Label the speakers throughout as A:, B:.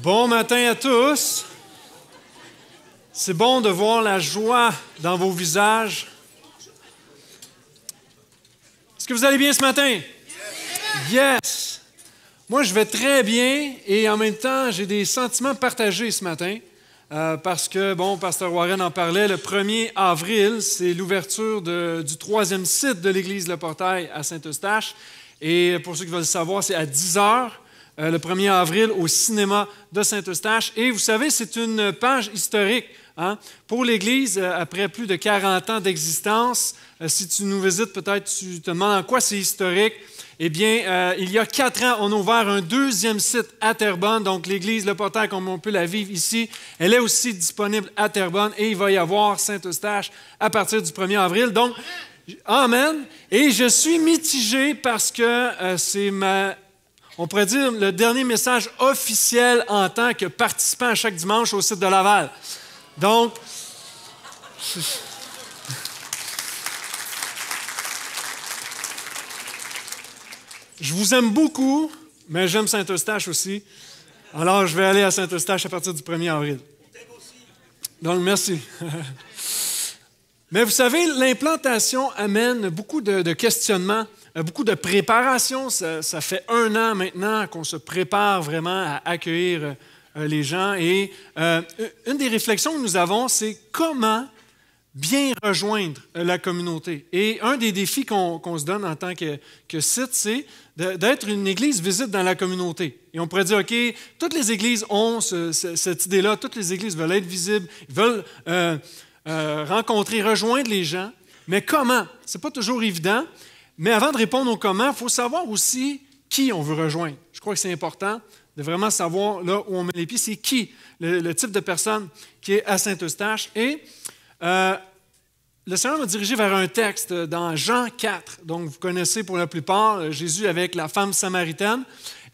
A: Bon matin à tous. C'est bon de voir la joie dans vos visages. Est-ce que vous allez bien ce matin? Yes. Moi, je vais très bien et en même temps, j'ai des sentiments partagés ce matin. Euh, parce que, bon, Pasteur Warren en parlait, le 1er avril, c'est l'ouverture du troisième site de l'Église Le Portail à Saint-Eustache. Et pour ceux qui veulent le savoir, c'est à 10 heures. Euh, le 1er avril au cinéma de Saint-Eustache. Et vous savez, c'est une page historique hein. pour l'Église euh, après plus de 40 ans d'existence. Euh, si tu nous visites, peut-être tu te demandes en quoi c'est historique. Eh bien, il y a quatre ans, on a ouvert un deuxième site à Terrebonne, donc l'Église Le portail, comme on peut la vivre ici. Elle est aussi disponible à Terrebonne et il va y avoir Saint-Eustache à partir du 1er avril. Donc, Amen. Et je suis mitigé parce que c'est ma on pourrait dire, le dernier message officiel en tant que participant à chaque dimanche au site de Laval. Donc, je vous aime beaucoup, mais j'aime Saint-Eustache aussi. Alors, je vais aller à Saint-Eustache à partir du 1er avril. Donc, merci. Mais vous savez, l'implantation amène beaucoup de, de questionnements. Euh, beaucoup de préparation. Ça, fait un an maintenant qu'on se prépare vraiment à accueillir euh, euh, les gens. Et une des réflexions que nous avons, c'est comment bien rejoindre la communauté. Et un des défis qu'on se donne en tant que, site, c'est d'être une église visite dans la communauté. Et on pourrait dire, OK, toutes les églises ont cette idée-là, toutes les églises veulent être visibles, veulent rencontrer, rejoindre les gens, mais comment? Ce n'est pas toujours évident. Mais avant de répondre au comment, il faut savoir aussi qui on veut rejoindre. Je crois que c'est important de vraiment savoir là où on met les pieds, c'est qui le, type de personne qui est à Saint-Eustache. Et euh, le Seigneur m'a dirigé vers un texte dans Jean 4. Donc, vous connaissez pour la plupart euh, Jésus avec la femme samaritaine.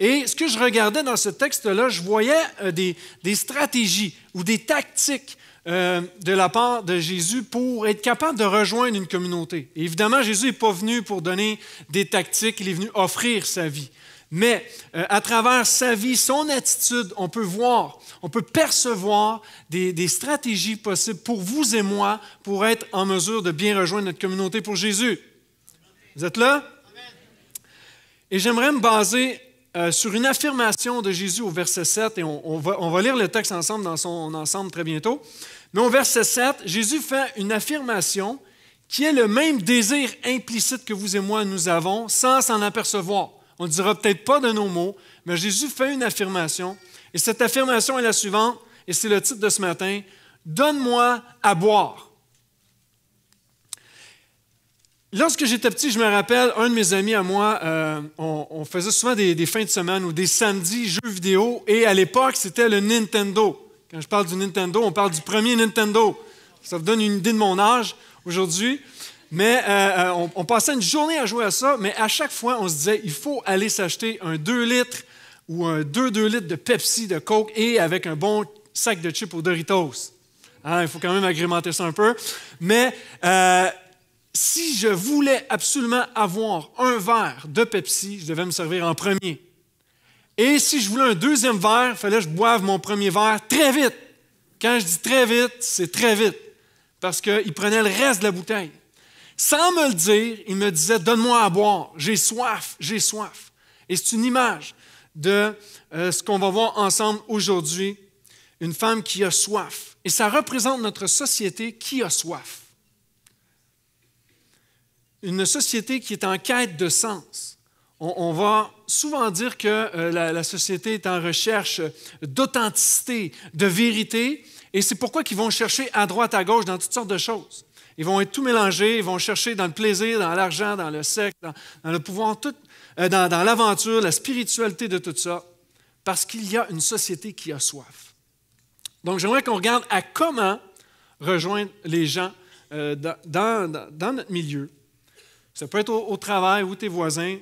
A: Et ce que je regardais dans ce texte-là, je voyais euh, des, des stratégies ou des tactiques euh, de la part de Jésus pour être capable de rejoindre une communauté. évidemment, Jésus n'est pas venu pour donner des tactiques, il est venu offrir sa vie. Mais euh, à travers sa vie, son attitude, on peut voir, on peut percevoir des, stratégies possibles pour vous et moi pour être en mesure de bien rejoindre notre communauté pour Jésus. Vous êtes là? Et j'aimerais me baser euh, sur une affirmation de Jésus au verset 7, et on, va, on va lire le texte ensemble dans son ensemble très bientôt. Mais au verset 7, Jésus fait une affirmation qui est le même désir implicite que vous et moi nous avons sans s'en apercevoir. On ne dira peut-être pas de nos mots, mais Jésus fait une affirmation. Et cette affirmation est la suivante, et c'est le titre de ce matin, Donne-moi à boire. Lorsque j'étais petit, je me rappelle, un de mes amis à moi, euh, on, faisait souvent des, des fins de semaine ou des samedis jeux vidéo, et à l'époque, c'était le Nintendo. Quand je parle du Nintendo, on parle du premier Nintendo. Ça vous donne une idée de mon âge aujourd'hui. Mais euh, euh, on, passait une journée à jouer à ça, mais à chaque fois, on se disait, il faut aller s'acheter un 2 litres ou un 2-2 litres de Pepsi, de Coke et avec un bon sac de chips aux Doritos. Hein, il faut quand même agrémenter ça un peu. Mais euh, si je voulais absolument avoir un verre de Pepsi, je devais me servir en premier. Et si je voulais un deuxième verre, il fallait que je boive mon premier verre très vite. Quand je dis très vite, c'est très vite, parce qu'il prenait le reste de la bouteille. Sans me le dire, il me disait, donne-moi à boire, j'ai soif, j'ai soif. Et c'est une image de euh, ce qu'on va voir ensemble aujourd'hui, une femme qui a soif. Et ça représente notre société qui a soif. Une société qui est en quête de sens on, va souvent dire que euh, la, société est en recherche d'authenticité, de vérité, et c'est pourquoi qu'ils vont chercher à droite, à gauche, dans toutes sortes de choses. Ils vont être tout mélangés, ils vont chercher dans le plaisir, dans l'argent, dans le sexe, dans, le pouvoir, tout, euh, dans, l'aventure, la spiritualité de tout ça, parce qu'il y a une société qui a soif. Donc j'aimerais qu'on regarde à comment rejoindre les gens euh, dans, notre milieu. Ça peut être au travail ou tes voisins,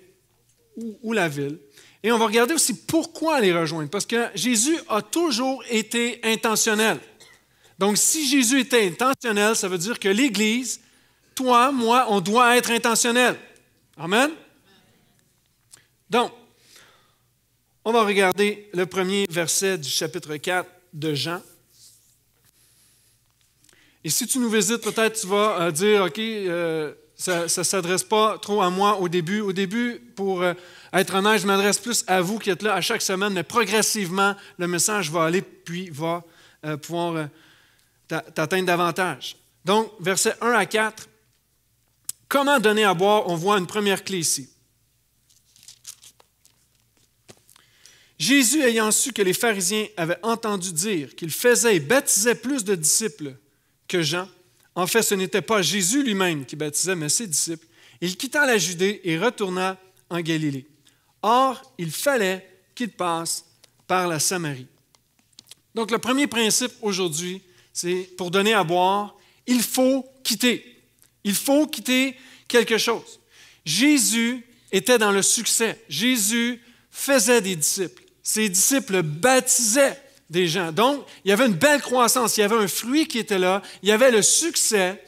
A: ou, la ville. Et on va regarder aussi pourquoi les rejoindre, parce que Jésus a toujours été intentionnel. Donc, si Jésus était intentionnel, ça veut dire que l'Église, toi, moi, on doit être intentionnel. Amen? Donc, on va regarder le premier verset du chapitre 4 de Jean. Et si tu nous visites, peut-être tu vas euh, dire, OK, euh, ça ne s'adresse pas trop à moi au début. Au début, pour euh, être honnête, je m'adresse plus à vous qui êtes là à chaque semaine, mais progressivement, le message va aller puis va euh, pouvoir euh, t'atteindre davantage. Donc, versets 1 à 4, comment donner à boire On voit une première clé ici. Jésus ayant su que les pharisiens avaient entendu dire qu'il faisait et baptisait plus de disciples que Jean, en fait, ce n'était pas Jésus lui-même qui baptisait, mais ses disciples. Il quitta la Judée et retourna en Galilée. Or, il fallait qu'il passe par la Samarie. Donc, le premier principe aujourd'hui, c'est pour donner à boire, il faut quitter. Il faut quitter quelque chose. Jésus était dans le succès. Jésus faisait des disciples. Ses disciples baptisaient des gens. Donc, il y avait une belle croissance, il y avait un fruit qui était là, il y avait le succès.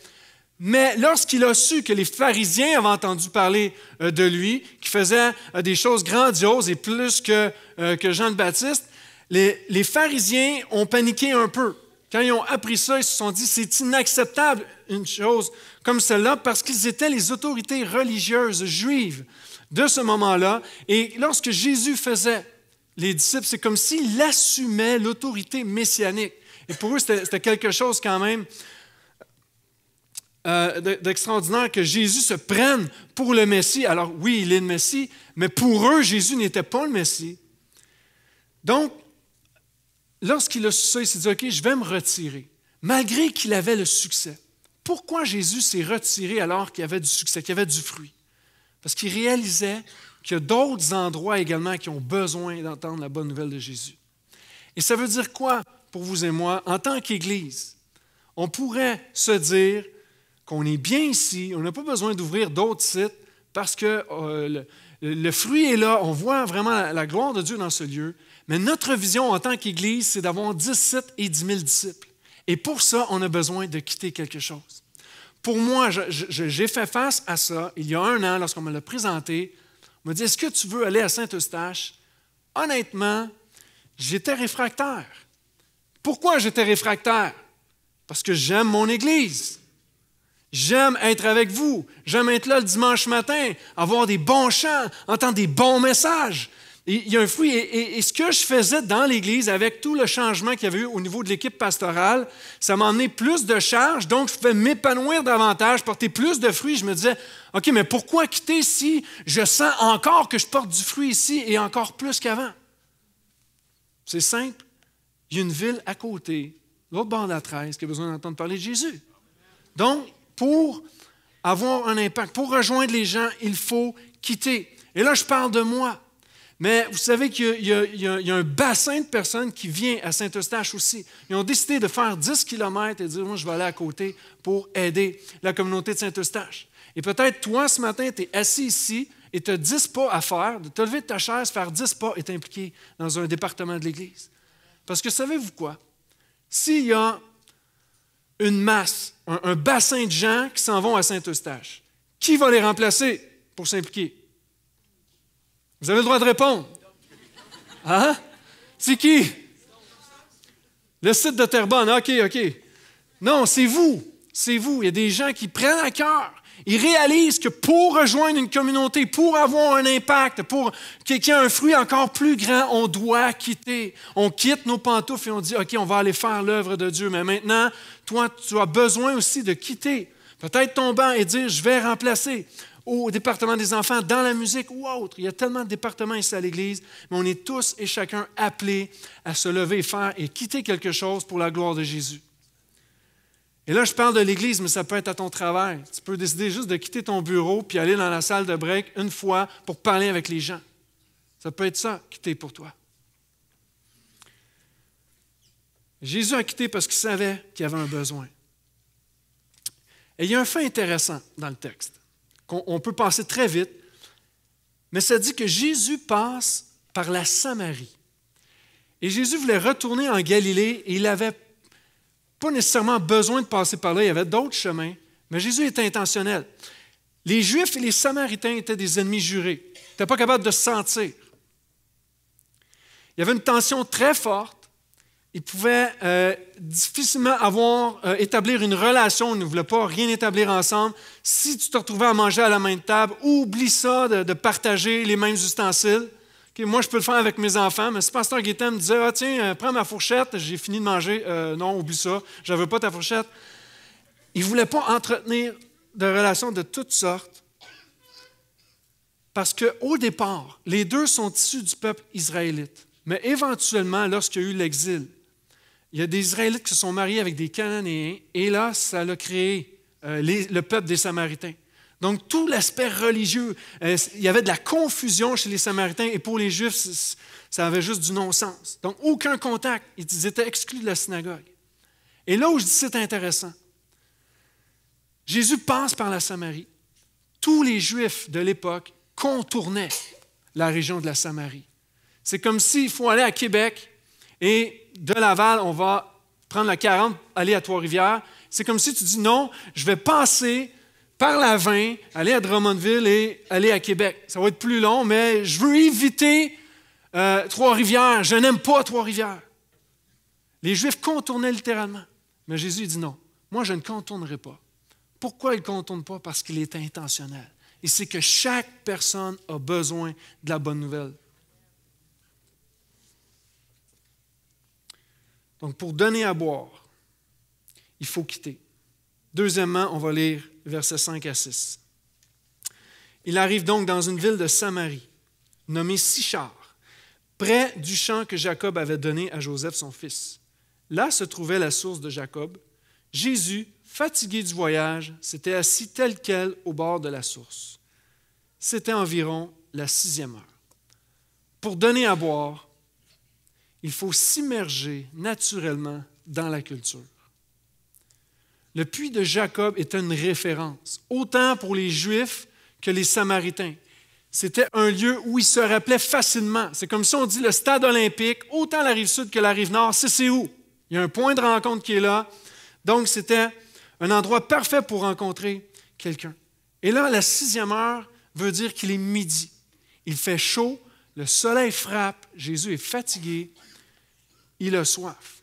A: Mais lorsqu'il a su que les pharisiens avaient entendu parler euh, de lui, qui faisait euh, des choses grandioses et plus que, euh, Jean le Baptiste, les, les pharisiens ont paniqué un peu. Quand ils ont appris ça, ils se sont dit, c'est inacceptable une chose comme celle-là, parce qu'ils étaient les autorités religieuses juives de ce moment-là. Et lorsque Jésus faisait les disciples, c'est comme s'ils assumaient l'autorité messianique. Et pour eux, c'était quelque chose quand même euh, d'extraordinaire que Jésus se prenne pour le Messie. Alors oui, il est le Messie, mais pour eux, Jésus n'était pas le Messie. Donc, lorsqu'il a su ça, il s'est dit, OK, je vais me retirer, malgré qu'il avait le succès. Pourquoi Jésus s'est retiré alors qu'il avait du succès, qu'il avait du fruit? Parce qu'il réalisait qu'il y a d'autres endroits également qui ont besoin d'entendre la bonne nouvelle de Jésus. Et ça veut dire quoi pour vous et moi en tant qu'Église? On pourrait se dire qu'on est bien ici, on n'a pas besoin d'ouvrir d'autres sites parce que euh, le, fruit est là, on voit vraiment la, la gloire de Dieu dans ce lieu. Mais notre vision en tant qu'Église, c'est d'avoir 10 sites et 10 000 disciples. Et pour ça, on a besoin de quitter quelque chose. Pour moi, j'ai fait face à ça il y a un an lorsqu'on me l'a présenté m'a dit Est-ce que tu veux aller à Saint-Eustache Honnêtement, j'étais réfractaire. Pourquoi j'étais réfractaire Parce que j'aime mon Église. J'aime être avec vous. J'aime être là le dimanche matin, avoir des bons chants, entendre des bons messages il y a un fruit. Et, ce que je faisais dans l'Église, avec tout le changement qu'il y avait eu au niveau de l'équipe pastorale, ça m'a emmené plus de charges, donc je pouvais m'épanouir davantage, porter plus de fruits. Je me disais, OK, mais pourquoi quitter si je sens encore que je porte du fruit ici et encore plus qu'avant? C'est simple. Il y a une ville à côté, l'autre bord de la 13, qui a besoin d'entendre parler de Jésus. Donc, pour avoir un impact, pour rejoindre les gens, il faut quitter. Et là, je parle de moi. Mais vous savez qu'il y, a un bassin de personnes qui vient à Saint-Eustache aussi. Ils ont décidé de faire 10 km et dire, moi, je vais aller à côté pour aider la communauté de Saint-Eustache. Et peut-être toi, ce matin, tu es assis ici et tu as 10 pas à faire, de te lever de ta chaise, faire 10 pas et t'impliquer dans un département de l'Église. Parce que savez-vous quoi? S'il y a une masse, un, un bassin de gens qui s'en vont à Saint-Eustache, qui va les remplacer pour s'impliquer? Vous avez le droit de répondre. Hein? C'est qui? Le site de Terrebonne, ah, OK, OK. Non, c'est vous. C'est vous. Il y a des gens qui prennent à cœur. Ils réalisent que pour rejoindre une communauté, pour avoir un impact, pour qu'il y ait un fruit encore plus grand, on doit quitter. On quitte nos pantoufles et on dit, OK, on va aller faire l'œuvre de Dieu. Mais maintenant, toi, tu as besoin aussi de quitter. Peut-être ton et dire, je vais remplacer au département des enfants, dans la musique ou autre. Il y a tellement de départements ici à l'Église, mais on est tous et chacun appelés à se lever, faire et quitter quelque chose pour la gloire de Jésus. Et là, je parle de l'Église, mais ça peut être à ton travail. Tu peux décider juste de quitter ton bureau puis aller dans la salle de break une fois pour parler avec les gens. Ça peut être ça, quitter pour toi. Jésus a quitté parce qu'il savait qu'il y avait un besoin. Et il y a un fait intéressant dans le texte. On peut passer très vite, mais ça dit que Jésus passe par la Samarie. Et Jésus voulait retourner en Galilée et il n'avait pas nécessairement besoin de passer par là, il y avait d'autres chemins, mais Jésus était intentionnel. Les Juifs et les Samaritains étaient des ennemis jurés. Ils n'étaient pas capables de se sentir. Il y avait une tension très forte il pouvait euh, difficilement avoir, euh, établir une relation, ils ne voulaient pas rien établir ensemble. Si tu te retrouvais à manger à la même table, oublie ça de, partager les mêmes ustensiles. moi, je peux le faire avec mes enfants, mais si Pasteur Guétain me disait, ah, tiens, euh, prends ma fourchette, j'ai fini de manger, non, oublie ça, je veux pas ta fourchette. Il ne voulait pas entretenir de relations de toutes sortes. Parce qu'au départ, les deux sont issus du peuple israélite. Mais éventuellement, lorsqu'il y a eu l'exil, il y a des Israélites qui se sont mariés avec des Cananéens, et là, ça a créé euh, le peuple des Samaritains. Donc, tout l'aspect religieux, euh, il y avait de la confusion chez les Samaritains, et pour les Juifs, ça avait juste du non-sens. Donc, aucun contact. Ils étaient exclus de la synagogue. Et là où je dis c'est intéressant, Jésus passe par la Samarie. Tous les Juifs de l'époque contournaient la région de la Samarie. C'est comme s'il faut aller à Québec et de Laval, on va prendre la 40, aller à Trois-Rivières. C'est comme si tu dis non, je vais passer par la 20, aller à Drummondville et aller à Québec. Ça va être plus long, mais je veux éviter euh, Trois-Rivières. Je n'aime pas Trois-Rivières. Les Juifs contournaient littéralement. Mais Jésus dit non, moi je ne contournerai pas. Pourquoi il ne contourne pas? Parce qu'il est intentionnel. Et c'est que chaque personne a besoin de la bonne nouvelle. Donc, pour donner à boire, il faut quitter. Deuxièmement, on va lire versets 5 à 6. Il arrive donc dans une ville de Samarie, nommée Sichar, près du champ que Jacob avait donné à Joseph son fils. Là se trouvait la source de Jacob. Jésus, fatigué du voyage, s'était assis tel quel au bord de la source. C'était environ la sixième heure. Pour donner à boire, il faut s'immerger naturellement dans la culture. Le puits de Jacob est une référence, autant pour les Juifs que les Samaritains. C'était un lieu où ils se rappelaient facilement. C'est comme si on dit le stade olympique, autant la rive sud que la rive nord, c'est où? Il y a un point de rencontre qui est là. Donc, c'était un endroit parfait pour rencontrer quelqu'un. Et là, la sixième heure veut dire qu'il est midi. Il fait chaud, le soleil frappe, Jésus est fatigué, il a soif.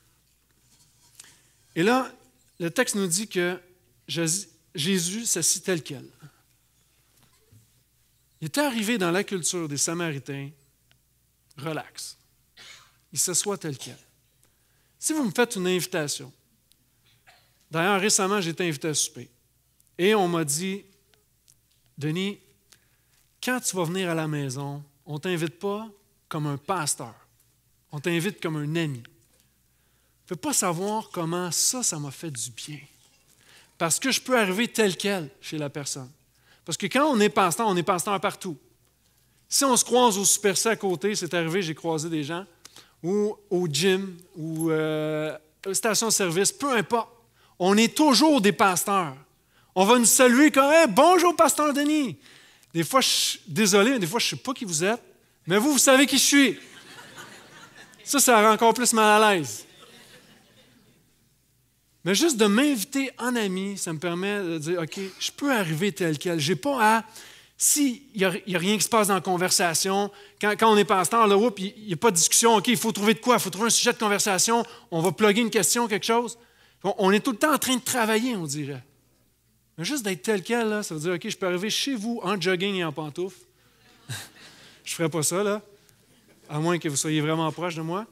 A: Et là, le texte nous dit que Jésus s'assit tel quel. Il était arrivé dans la culture des Samaritains, relax. Il s'assoit tel quel. Si vous me faites une invitation, d'ailleurs récemment j'ai été invité à souper, et on m'a dit, Denis, quand tu vas venir à la maison, on ne t'invite pas comme un pasteur. On t'invite comme un ami. Je ne peux pas savoir comment ça, ça m'a fait du bien. Parce que je peux arriver tel quel chez la personne. Parce que quand on est pasteur, on est pasteur partout. Si on se croise au Super à côté, c'est arrivé, j'ai croisé des gens, ou au gym, ou euh, station-service, peu importe. On est toujours des pasteurs. On va nous saluer comme Bonjour, pasteur Denis. Des fois, je suis désolé, mais des fois, je ne sais pas qui vous êtes, mais vous, vous savez qui je suis. Ça, ça rend encore plus mal à l'aise. Mais juste de m'inviter en ami, ça me permet de dire, OK, je peux arriver tel quel. J'ai pas à... S'il n'y a, rien qui se passe dans la conversation, quand, on est pasteur, là, il n'y a pas de discussion, OK, il faut trouver de quoi, il faut trouver un sujet de conversation, on va plugger une question, quelque chose. On, est tout le temps en train de travailler, on dirait. Mais juste d'être tel quel, là, ça veut dire, OK, je peux arriver chez vous en jogging et en pantoufles. je ne ferai pas ça, là à moins que vous soyez vraiment proche de moi.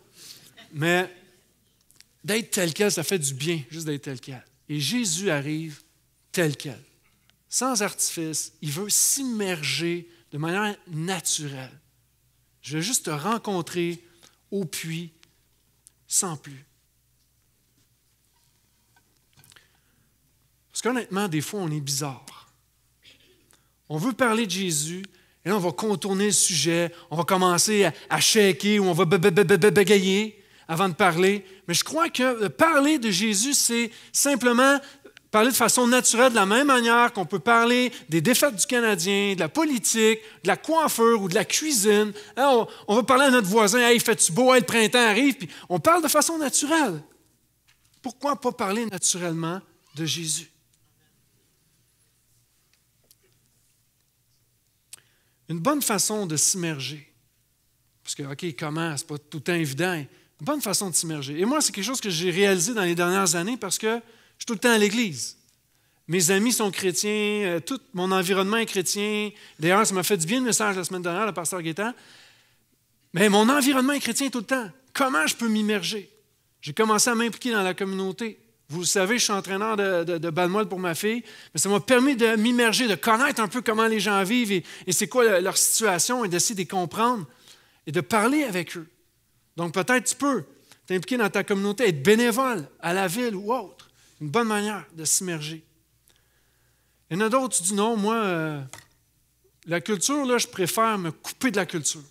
A: Mais d'être tel quel, ça fait du bien, juste d'être tel quel. Et Jésus arrive tel quel, sans artifice. Il veut s'immerger de manière naturelle. Je veux juste te rencontrer au puits, sans plus. Parce qu'honnêtement, des fois, on est bizarre. On veut parler de Jésus, et là, on va contourner le sujet, on va commencer à, checker ou on va bégayer avant de parler. Mais je crois que euh, parler de Jésus, c'est simplement parler de façon naturelle, de la même manière qu'on peut parler des défaites du Canadien, de la politique, de la coiffure ou de la cuisine. on, va parler à notre voisin, il fait tu beau, le printemps arrive, puis on parle de façon naturelle. Pourquoi pas parler naturellement de Jésus? une bonne façon de s'immerger. Parce que, OK, comment? n'est pas tout le temps évident. Une bonne façon de s'immerger. Et moi, c'est quelque chose que j'ai réalisé dans les dernières années parce que je suis tout le temps à l'Église. Mes amis sont chrétiens, euh, tout mon environnement est chrétien. D'ailleurs, ça m'a fait du bien le message la semaine dernière, le pasteur Guétan. Mais mon environnement est chrétien tout le temps. Comment je peux m'immerger? J'ai commencé à m'impliquer dans la communauté. Vous savez, je suis entraîneur de, de, pour ma fille, mais ça m'a permis de m'immerger, de connaître un peu comment les gens vivent et, c'est quoi leur situation et d'essayer de les comprendre et de parler avec eux. Donc peut-être tu peux t'impliquer dans ta communauté, être bénévole à la ville ou autre. Une bonne manière de s'immerger. Il y en a d'autres qui disent non, moi, euh, la culture, là, je préfère me couper de la culture.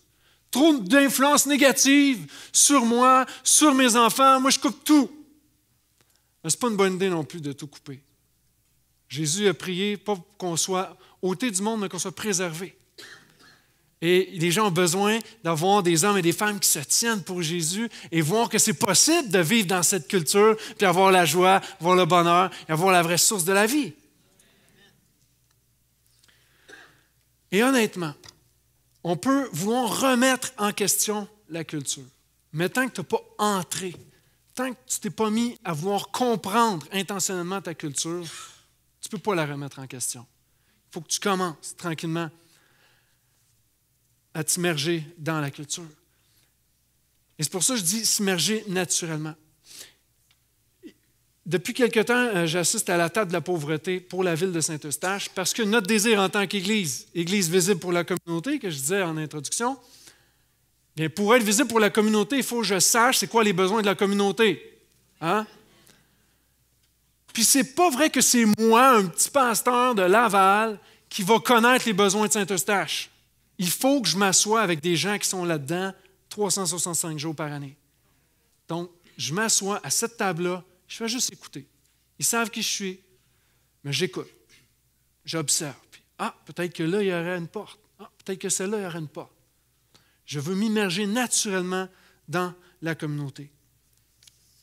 A: Trop d'influence négative sur moi, sur mes enfants, moi je coupe tout. Mais ce n'est pas une bonne idée non plus de tout couper. Jésus a prié, pas qu'on soit ôté du monde, mais qu'on soit préservé. Et les gens ont besoin d'avoir des hommes et des femmes qui se tiennent pour Jésus et voir que c'est possible de vivre dans cette culture, puis avoir la joie, avoir le bonheur et avoir la vraie source de la vie. Et honnêtement, on peut vouloir remettre en question la culture, mais tant que tu n'as pas entré tant que tu t'es pas mis à vouloir comprendre intentionnellement ta culture, tu ne peux pas la remettre en question. Il faut que tu commences tranquillement à t'immerger dans la culture. Et c'est pour ça que je dis s'immerger naturellement. Depuis quelque temps, euh, j'assiste à la table de la pauvreté pour la ville de Saint-Eustache parce que notre désir en tant qu'Église, Église visible pour la communauté, que je disais en introduction, pour être visible pour la communauté, il faut que je sache c'est quoi les besoins de la communauté. Hein? Puis c'est pas vrai que c'est moi, un petit pasteur de Laval, qui va connaître les besoins de Saint-Eustache. Il faut que je m'assoie avec des gens qui sont là-dedans 365 jours par année. Donc, je m'assois à cette table-là, je fais juste écouter. Ils savent qui je suis, mais j'écoute, j'observe. ah, peut-être que là, il y aurait une porte. Ah, peut-être que celle-là, il y aurait une porte. Je veux m'immerger naturellement dans la communauté.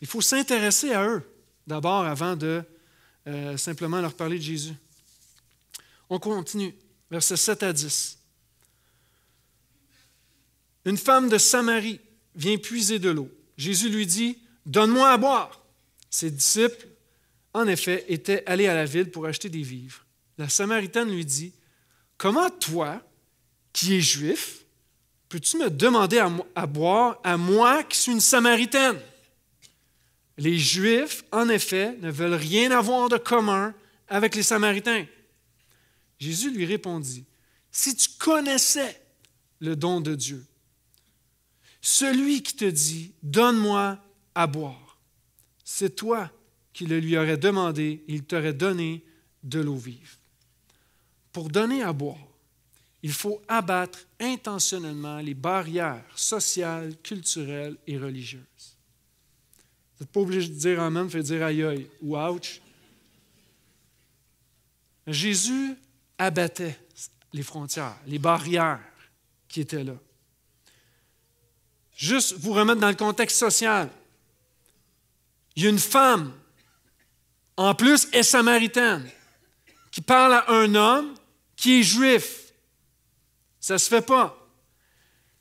A: Il faut s'intéresser à eux d'abord avant de euh, simplement leur parler de Jésus. On continue, versets 7 à 10. Une femme de Samarie vient puiser de l'eau. Jésus lui dit, Donne-moi à boire. Ses disciples, en effet, étaient allés à la ville pour acheter des vivres. La Samaritaine lui dit, Comment toi, qui es juif, Peux-tu me demander à, boire à moi qui suis une Samaritaine? Les Juifs, en effet, ne veulent rien avoir de commun avec les Samaritains. Jésus lui répondit, Si tu connaissais le don de Dieu, celui qui te dit, Donne-moi à boire, c'est toi qui le lui aurais demandé, il t'aurait donné de l'eau vive. Pour donner à boire, il faut abattre intentionnellement les barrières sociales, culturelles et religieuses. Vous n'êtes pas obligé de dire Amen, fait dire aïe aïe ou ouch. Jésus abattait les frontières, les barrières qui étaient là. Juste vous remettre dans le contexte social. Il y a une femme, en plus, est samaritaine, qui parle à un homme qui est juif. Ça ne se fait pas.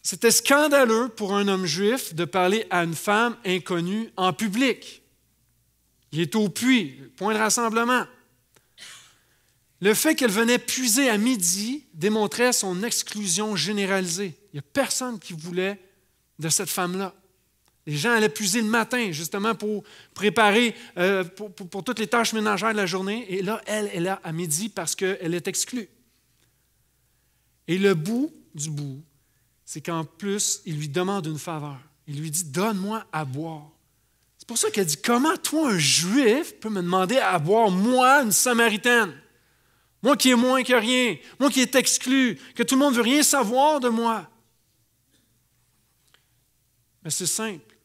A: C'était scandaleux pour un homme juif de parler à une femme inconnue en public. Il est au puits, point de rassemblement. Le fait qu'elle venait puiser à midi démontrait son exclusion généralisée. Il n'y a personne qui voulait de cette femme-là. Les gens allaient puiser le matin, justement, pour préparer euh, pour, toutes les tâches ménagères de la journée. Et là, elle est là à midi parce qu'elle est exclue. Et le bout du bout, c'est qu'en plus, il lui demande une faveur. Il lui dit, donne-moi à boire. C'est pour ça qu'elle dit, comment toi, un juif, peux me demander à boire, moi, une samaritaine? Moi qui ai moins que rien, moi qui est exclu, que tout le monde ne veut rien savoir de moi. Mais c'est simple.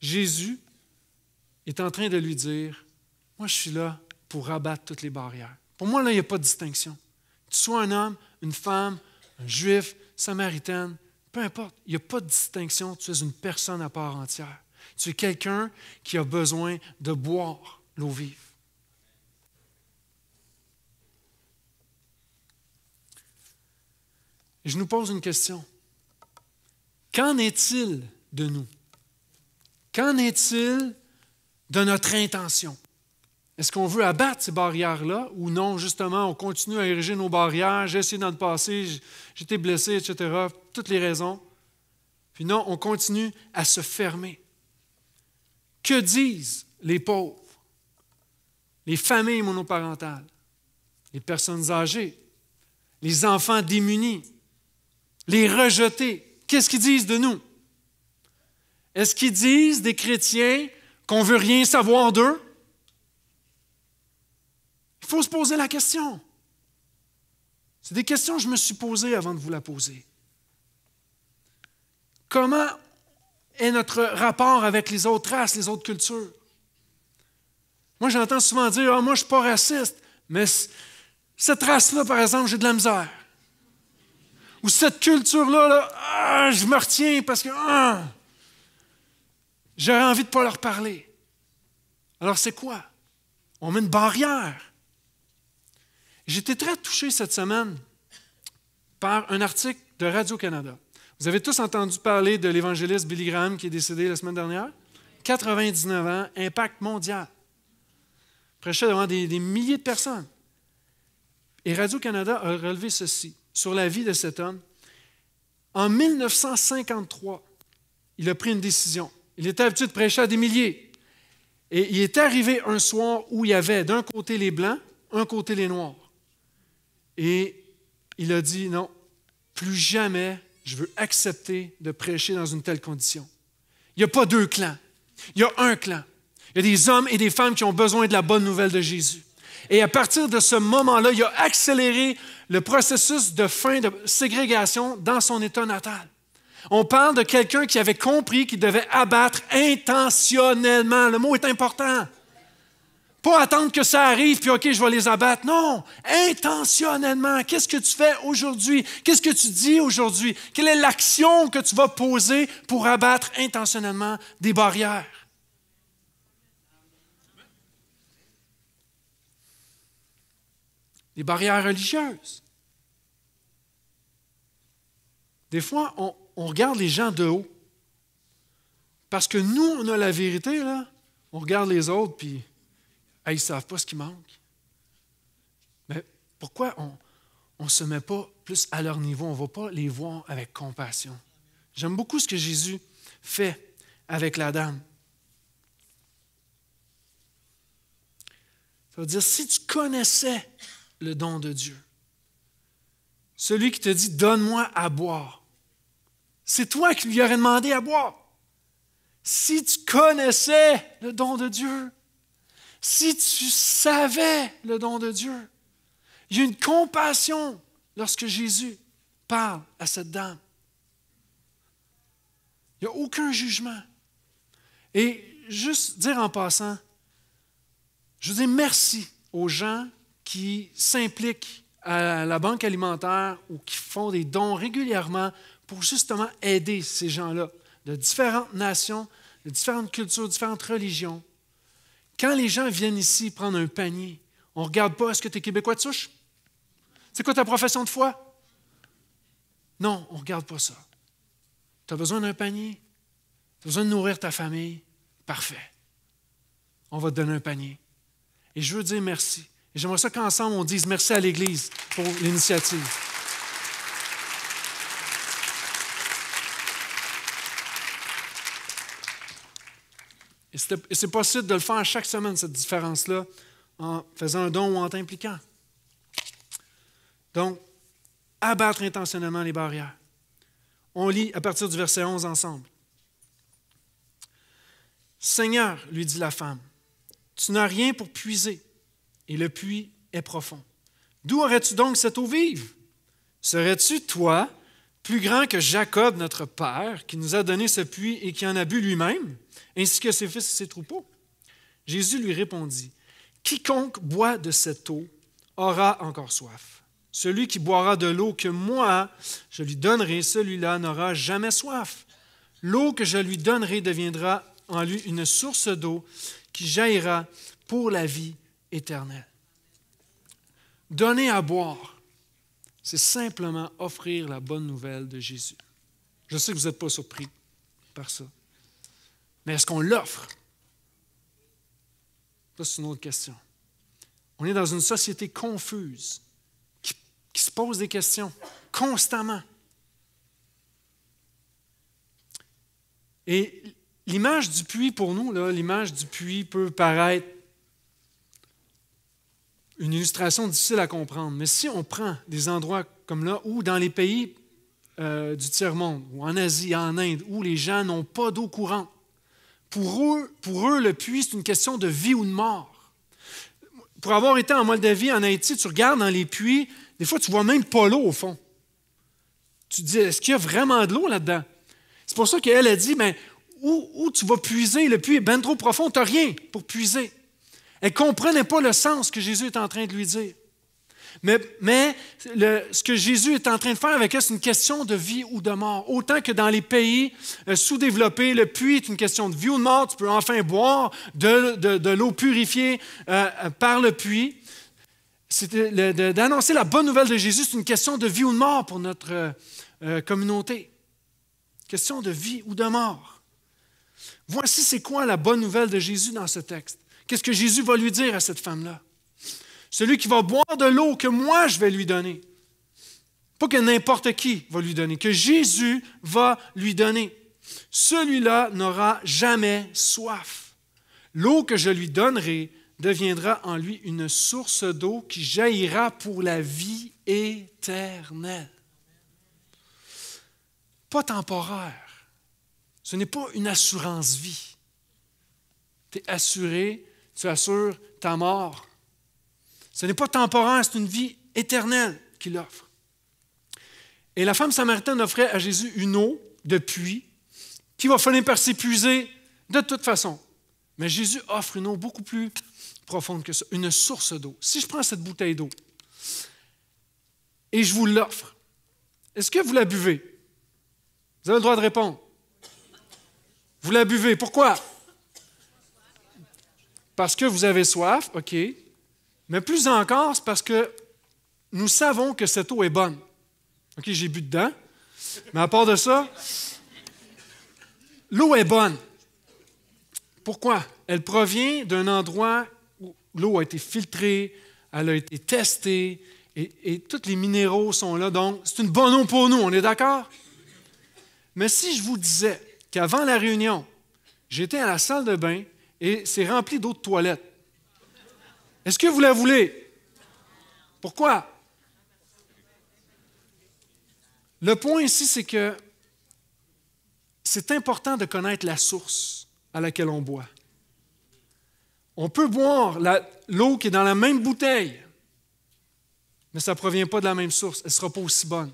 A: Jésus est en train de lui dire, moi je suis là pour abattre toutes les barrières. Pour moi, là, il n'y a pas de distinction tu sois un homme, une femme, un juif, samaritaine, peu importe, il n'y a pas de distinction, tu es une personne à part entière. Tu es quelqu'un qui a besoin de boire l'eau vive. Je nous pose une question. Qu'en est-il de nous? Qu'en est-il de notre intention? Est-ce qu'on veut abattre ces barrières-là ou non, justement, on continue à ériger nos barrières, j'ai essayé dans le passé, j'ai blessé, etc., toutes les raisons. Puis non, on continue à se fermer. Que disent les pauvres, les familles monoparentales, les personnes âgées, les enfants démunis, les rejetés? Qu'est-ce qu'ils disent de nous? Est-ce qu'ils disent des chrétiens qu'on veut rien savoir d'eux? faut se poser la question. C'est des questions que je me suis posées avant de vous la poser. Comment est notre rapport avec les autres races, les autres cultures? Moi, j'entends souvent dire, Ah, moi, je ne suis pas raciste, mais cette race-là, par exemple, j'ai de la misère. Ou cette culture-là, là, ah, je me retiens parce que ah, j'aurais envie de ne pas leur parler. Alors, c'est quoi? On met une barrière. J'étais très touché cette semaine par un article de Radio-Canada. Vous avez tous entendu parler de l'évangéliste Billy Graham qui est décédé la semaine dernière. 99 ans, impact mondial. Prêchait devant des, milliers de personnes. Et Radio-Canada a relevé ceci sur la vie de cet homme. En 1953, il a pris une décision. Il était habitué de prêcher à des milliers. Et il est arrivé un soir où il y avait d'un côté les blancs, un côté les noirs. Et il a dit, non, plus jamais je veux accepter de prêcher dans une telle condition. Il n'y a pas deux clans, il y a un clan. Il y a des hommes et des femmes qui ont besoin de la bonne nouvelle de Jésus. Et à partir de ce moment-là, il a accéléré le processus de fin de ségrégation dans son État natal. On parle de quelqu'un qui avait compris qu'il devait abattre intentionnellement. Le mot est important. Pas attendre que ça arrive, puis OK, je vais les abattre. Non, intentionnellement, qu'est-ce que tu fais aujourd'hui? Qu'est-ce que tu dis aujourd'hui? Quelle est l'action que tu vas poser pour abattre intentionnellement des barrières? Des barrières religieuses. Des fois, on, regarde les gens de haut. Parce que nous, on a la vérité, là. On regarde les autres, puis ils ne savent pas ce qui manque. Mais pourquoi on ne se met pas plus à leur niveau? On ne va pas les voir avec compassion. J'aime beaucoup ce que Jésus fait avec la dame. Ça veut dire, si tu connaissais le don de Dieu, celui qui te dit, donne-moi à boire, c'est toi qui lui aurais demandé à boire. Si tu connaissais le don de Dieu, si tu savais le don de Dieu, il y a une compassion lorsque Jésus parle à cette dame. Il n'y a aucun jugement. Et juste dire en passant, je vous dis merci aux gens qui s'impliquent à la banque alimentaire ou qui font des dons régulièrement pour justement aider ces gens-là de différentes nations, de différentes cultures, différentes religions quand les gens viennent ici prendre un panier, on ne regarde pas est-ce que tu es québécois de souche? C'est quoi ta profession de foi? Non, on ne regarde pas ça. Tu as besoin d'un panier? Tu as besoin de nourrir ta famille? Parfait. On va te donner un panier. Et je veux dire merci. Et j'aimerais ça qu'ensemble, on dise merci à l'Église pour l'initiative. Et c'est possible de le faire chaque semaine, cette différence-là, en faisant un don ou en t'impliquant. Donc, abattre intentionnellement les barrières. On lit à partir du verset 11 ensemble. Seigneur, lui dit la femme, tu n'as rien pour puiser, et le puits est profond. D'où aurais-tu donc cette eau vive? Serais-tu, toi, plus grand que Jacob, notre père, qui nous a donné ce puits et qui en a bu lui-même, ainsi que ses fils et ses troupeaux. Jésus lui répondit, Quiconque boit de cette eau aura encore soif. Celui qui boira de l'eau que moi je lui donnerai, celui-là n'aura jamais soif. L'eau que je lui donnerai deviendra en lui une source d'eau qui jaillira pour la vie éternelle. Donner à boire, c'est simplement offrir la bonne nouvelle de Jésus. Je sais que vous n'êtes pas surpris par ça. Mais est-ce qu'on l'offre? Ça, c'est une autre question. On est dans une société confuse qui, se pose des questions constamment. Et l'image du puits pour nous, l'image du puits peut paraître une illustration difficile à comprendre. Mais si on prend des endroits comme là, ou dans les pays euh, du tiers-monde, ou en Asie, en Inde, où les gens n'ont pas d'eau courante, pour eux, pour eux le puits, c'est une question de vie ou de mort. Pour avoir été en Moldavie, en Haïti, tu regardes dans les puits, des fois, tu vois même pas l'eau au fond. Tu te dis, est-ce qu'il y a vraiment de l'eau là-dedans? C'est pour ça qu'elle a dit, mais ben, où, où, tu vas puiser? Le puits est bien trop profond, tu n'as rien pour puiser. Elle ne comprenait pas le sens que Jésus est en train de lui dire. Mais, ce que Jésus est en train de faire avec elle, c'est une question de vie ou de mort. Autant que dans les pays euh, sous-développés, le puits est une question de vie ou de mort. Tu peux enfin boire de, l'eau purifiée euh, euh, par le puits. D'annoncer la bonne nouvelle de Jésus, c'est une question de vie ou de mort pour notre communauté. Question de vie ou de mort. Voici c'est quoi la bonne nouvelle de Jésus dans ce texte. Qu'est-ce que Jésus va lui dire à cette femme-là? Celui qui va boire de l'eau que moi je vais lui donner. Pas que n'importe qui va lui donner, que Jésus va lui donner. Celui-là n'aura jamais soif. L'eau que je lui donnerai deviendra en lui une source d'eau qui jaillira pour la vie éternelle. Pas temporaire. Ce n'est pas une assurance vie. Tu es assuré, tu assures ta mort, ce n'est pas temporaire, c'est une vie éternelle qu'il offre. Et la femme samaritaine offrait à Jésus une eau de puits qui va falloir s'épuiser de toute façon. Mais Jésus offre une eau beaucoup plus profonde que ça, une source d'eau. Si je prends cette bouteille d'eau et je vous l'offre, est-ce que vous la buvez? Vous avez le droit de répondre. Vous la buvez. Pourquoi? Parce que vous avez soif, OK. Mais plus encore, c'est parce que nous savons que cette eau est bonne. OK, j'ai bu dedans, mais à part de ça, l'eau est bonne. Pourquoi? Elle provient d'un endroit où l'eau a été filtrée, elle a été testée, et, et tous les minéraux sont là. Donc, c'est une bonne eau pour nous, on est d'accord? Mais si je vous disais qu'avant la réunion, j'étais à la salle de bain et c'est rempli d'eau de toilette, est-ce que vous la voulez Pourquoi Le point ici, c'est que c'est important de connaître la source à laquelle on boit. On peut boire l'eau qui est dans la même bouteille, mais ça ne provient pas de la même source. Elle ne sera pas aussi bonne.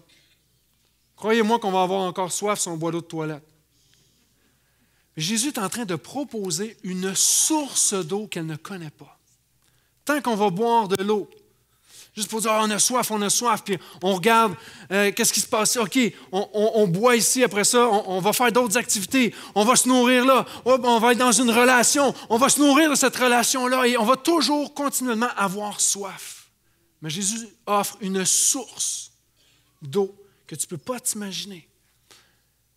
A: Croyez-moi qu'on va avoir encore soif si on boit d'eau de toilette. Jésus est en train de proposer une source d'eau qu'elle ne connaît pas qu'on va boire de l'eau. Juste pour dire, ah, on a soif, on a soif, puis on regarde euh, qu'est-ce qui se passe. OK, on, boit ici, après ça, on, va faire d'autres activités, on va se nourrir là, on va être dans une relation, on va se nourrir de cette relation-là, et on va toujours continuellement avoir soif. Mais Jésus offre une source d'eau que tu ne peux pas t'imaginer,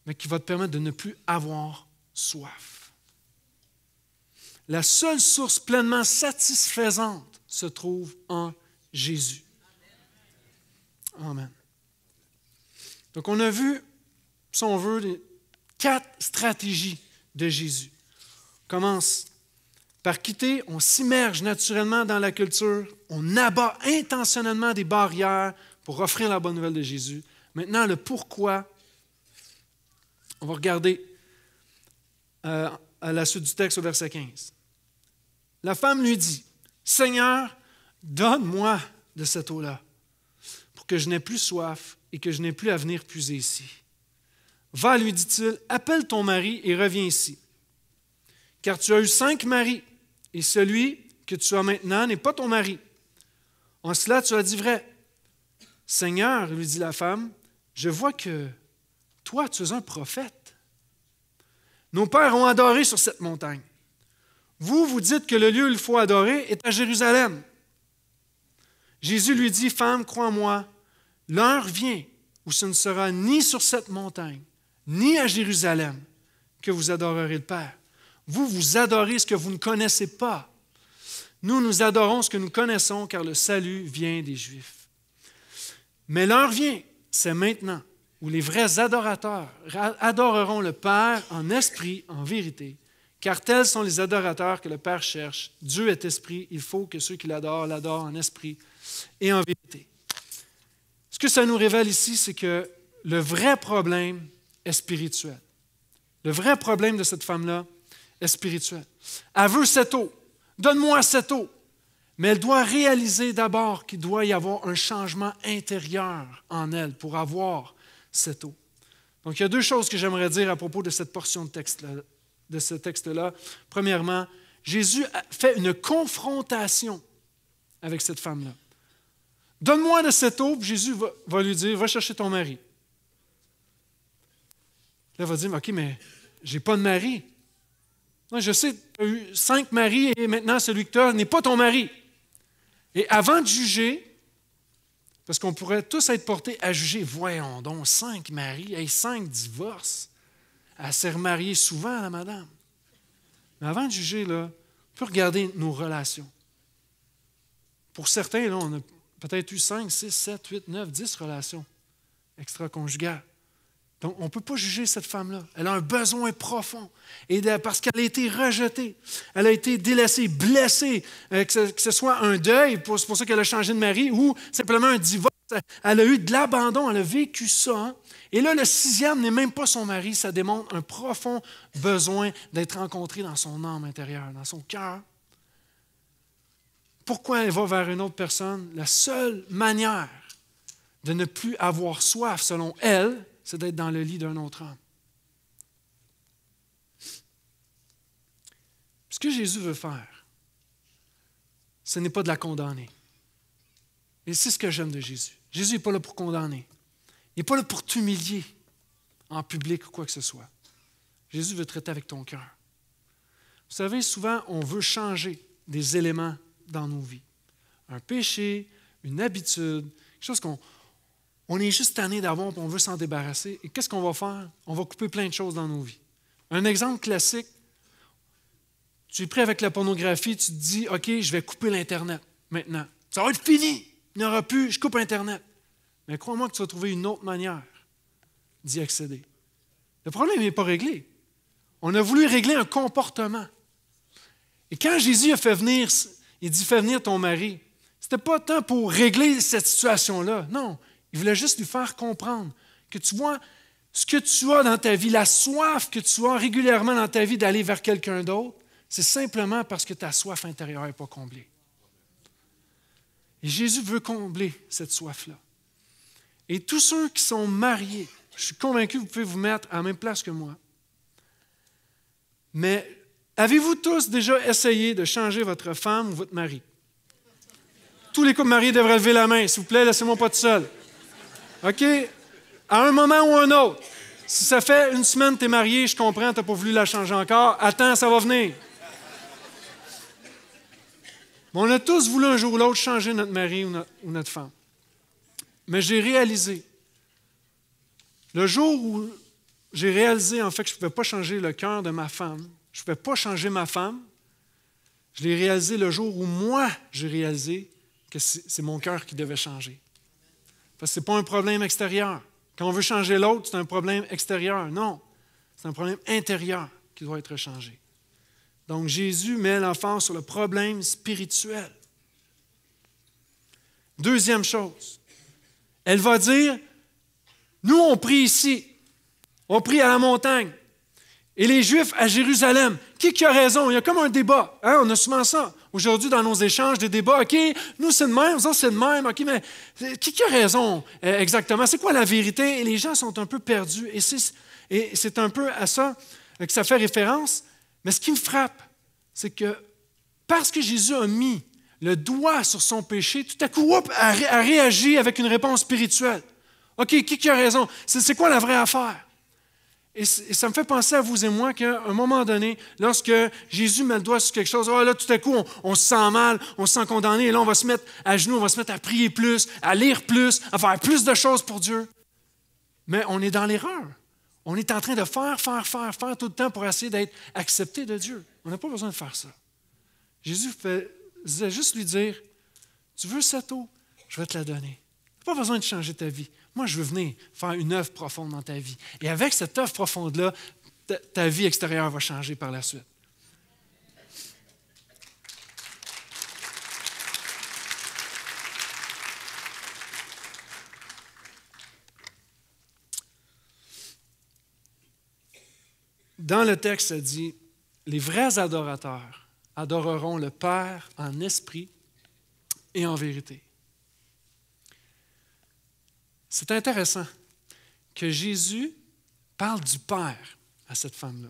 A: mais qui va te permettre de ne plus avoir soif. La seule source pleinement satisfaisante se trouve en Jésus. Amen. Donc on a vu, si on veut, quatre stratégies de Jésus. On commence par quitter, on s'immerge naturellement dans la culture, on abat intentionnellement des barrières pour offrir la bonne nouvelle de Jésus. Maintenant, le pourquoi, on va regarder euh, à la suite du texte au verset 15. La femme lui dit, Seigneur, donne-moi de cette eau-là, pour que je n'ai plus soif et que je n'ai plus à venir puiser ici. Va, lui dit-il, appelle ton mari et reviens ici. Car tu as eu cinq maris, et celui que tu as maintenant n'est pas ton mari. En cela, tu as dit vrai. Seigneur, lui dit la femme, je vois que toi, tu es un prophète. Nos pères ont adoré sur cette montagne. Vous, vous dites que le lieu où il faut adorer est à Jérusalem. Jésus lui dit, Femme, crois-moi, l'heure vient où ce ne sera ni sur cette montagne, ni à Jérusalem que vous adorerez le Père. Vous, vous adorez ce que vous ne connaissez pas. Nous, nous adorons ce que nous connaissons car le salut vient des Juifs. Mais l'heure vient, c'est maintenant, où les vrais adorateurs adoreront le Père en esprit, en vérité, car tels sont les adorateurs que le Père cherche. Dieu est esprit, il faut que ceux qui l'adorent l'adorent en esprit et en vérité. Ce que ça nous révèle ici, c'est que le vrai problème est spirituel. Le vrai problème de cette femme-là est spirituel. Elle veut cette eau. Donne-moi cette eau. Mais elle doit réaliser d'abord qu'il doit y avoir un changement intérieur en elle pour avoir cette eau. Donc, il y a deux choses que j'aimerais dire à propos de cette portion de texte-là de ce texte-là. Premièrement, Jésus fait une confrontation avec cette femme-là. Donne-moi de cette eau, Jésus va, lui dire, va chercher ton mari. Là, elle va dire, OK, mais j'ai pas de mari. je sais, tu as eu cinq maris et maintenant celui que tu as n'est pas ton mari. Et avant de juger, parce qu'on pourrait tous être portés à juger, voyons donc, cinq maris, et cinq divorces. Elle s'est remariée souvent, la madame. Mais avant de juger, là, on peut regarder nos relations. Pour certains, on a peut-être eu 5, 6, 7, 8, 9, 10 relations extra-conjugales. Donc, on ne peut pas juger cette femme-là. Elle a un besoin profond. Et parce qu'elle a été rejetée, elle a été délaissée, blessée, euh, que ce, soit un deuil, c'est pour ça qu'elle a changé de mari, ou simplement un divorce elle a eu de l'abandon, elle a vécu ça. Hein. Et là, le sixième n'est même pas son mari. Ça démontre un profond besoin d'être rencontré dans son âme intérieure, dans son cœur. Pourquoi elle va vers une autre personne? La seule manière de ne plus avoir soif, selon elle, c'est d'être dans le lit d'un autre homme. Ce que Jésus veut faire, ce n'est pas de la condamner. Et c'est ce que j'aime de Jésus. Jésus n'est pas là pour condamner. Il n'est pas là pour t'humilier en public ou quoi que ce soit. Jésus veut traiter avec ton cœur. Vous savez, souvent, on veut changer des éléments dans nos vies. Un péché, une habitude, quelque chose qu'on on est juste tanné d'avoir, on veut s'en débarrasser. Et qu'est-ce qu'on va faire? On va couper plein de choses dans nos vies. Un exemple classique, tu es prêt avec la pornographie, tu te dis, OK, je vais couper l'Internet maintenant. Ça va être fini. Il n'y aura plus, je coupe Internet. Mais crois-moi que tu vas trouver une autre manière d'y accéder. Le problème n'est pas réglé. On a voulu régler un comportement. Et quand Jésus a fait venir, il dit fais venir ton mari, c'était pas tant pour régler cette situation-là. Non, il voulait juste lui faire comprendre que tu vois ce que tu as dans ta vie, la soif que tu as régulièrement dans ta vie d'aller vers quelqu'un d'autre, c'est simplement parce que ta soif intérieure n'est pas comblée. Et Jésus veut combler cette soif-là. Et tous ceux qui sont mariés, je suis convaincu que vous pouvez vous mettre à la même place que moi. Mais avez-vous tous déjà essayé de changer votre femme ou votre mari? Tous les couples mariés devraient lever la main. S'il vous plaît, laissez-moi pas tout seul. OK? À un moment ou un autre. Si ça fait une semaine que tu es marié, je comprends, tu n'as pas voulu la changer encore. Attends, ça va venir on a tous voulu un jour ou l'autre changer notre mari ou notre, femme. Mais j'ai réalisé, le jour où j'ai réalisé en fait que je ne pouvais pas changer le cœur de ma femme, je ne pouvais pas changer ma femme, je l'ai réalisé le jour où moi, j'ai réalisé que c'est mon cœur qui devait changer. Parce que ce n'est pas un problème extérieur. Quand on veut changer l'autre, c'est un problème extérieur. Non, c'est un problème intérieur qui doit être changé. Donc Jésus met l'enfant sur le problème spirituel. Deuxième chose, elle va dire, nous on prie ici, on prie à la montagne, et les Juifs à Jérusalem. Qui, qui a raison? Il y a comme un débat. Hein, on a souvent ça aujourd'hui dans nos échanges, des débats. OK, nous c'est le même, ça c'est le même. OK, mais qui, qui a raison euh, exactement? C'est quoi la vérité? Et les gens sont un peu perdus. Et c'est, et c'est un peu à ça que ça fait référence. Mais ce qui me frappe, c'est que parce que Jésus a mis le doigt sur son péché, tout à coup, a, réagi avec une réponse spirituelle. OK, qui, qui a raison? C'est quoi la vraie affaire? Et, ça me fait penser à vous et moi qu'à un moment donné, lorsque Jésus met le doigt sur quelque chose, oh là, tout à coup, on, se sent mal, on se sent condamné, et là, on va se mettre à genoux, on va se mettre à prier plus, à lire plus, à faire plus de choses pour Dieu. Mais on est dans l'erreur. On est en train de faire, faire, faire, faire tout le temps pour essayer d'être accepté de Dieu. On n'a pas besoin de faire ça. Jésus faisait juste lui dire, tu veux cette eau, je vais te la donner. Pas besoin de changer ta vie. Moi, je veux venir faire une œuvre profonde dans ta vie. Et avec cette œuvre profonde-là, ta vie extérieure va changer par la suite. dans le texte, ça dit, les vrais adorateurs adoreront le Père en esprit et en vérité. C'est intéressant que Jésus parle du Père à cette femme-là.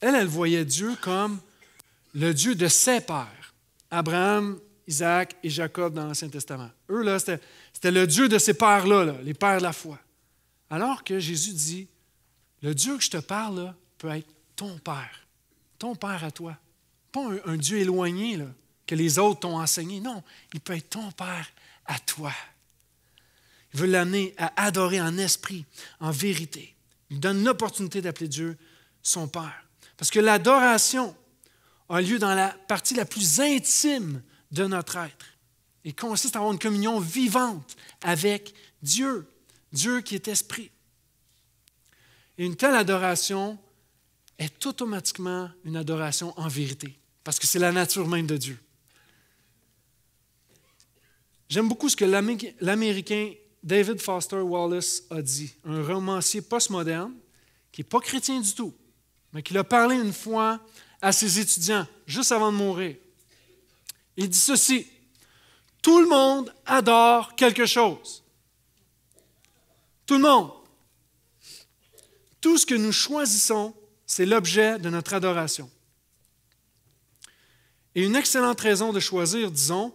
A: Elle, elle voyait Dieu comme le Dieu de ses pères, Abraham, Isaac et Jacob dans l'Ancien Testament. Eux, là, c'était le Dieu de ces pères-là, là, les pères de la foi. Alors que Jésus dit, le Dieu que je te parle, là, peut être ton Père, ton Père à toi. Pas un, Dieu éloigné que les autres t'ont enseigné. Non, il peut être ton Père à toi. Il veut l'amener à adorer en esprit, en vérité. Il donne l'opportunité d'appeler Dieu son Père. Parce que l'adoration a lieu dans la partie la plus intime de notre être et consiste à avoir une communion vivante avec Dieu, Dieu qui est esprit. Et une telle adoration est automatiquement une adoration en vérité, parce que c'est la nature même de Dieu. J'aime beaucoup ce que l'Américain David Foster Wallace a dit, un romancier postmoderne qui n'est pas chrétien du tout, mais qui l'a parlé une fois à ses étudiants juste avant de mourir. Il dit ceci, tout le monde adore quelque chose. Tout le monde. Tout ce que nous choisissons c'est l'objet de notre adoration. Et une excellente raison de choisir, disons,